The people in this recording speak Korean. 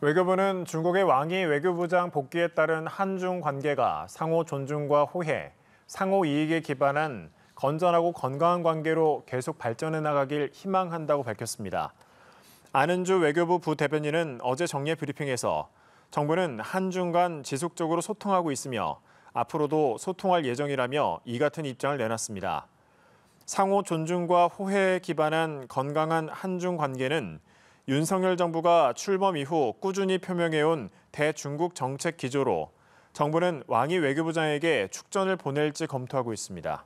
외교부는 중국의 왕이 외교부장 복귀에 따른 한중 관계가 상호 존중과 호혜, 상호 이익에 기반한 건전하고 건강한 관계로 계속 발전해 나가길 희망한다고 밝혔습니다. 안은주 외교부 부대변인은 어제 정례 브리핑에서 정부는 한중 간 지속적으로 소통하고 있으며 앞으로도 소통할 예정이라며 이 같은 입장을 내놨습니다. 상호 존중과 호혜에 기반한 건강한 한중 관계는 윤석열 정부가 출범 이후 꾸준히 표명해온 대중국 정책 기조로 정부는 왕이 외교부장에게 축전을 보낼지 검토하고 있습니다.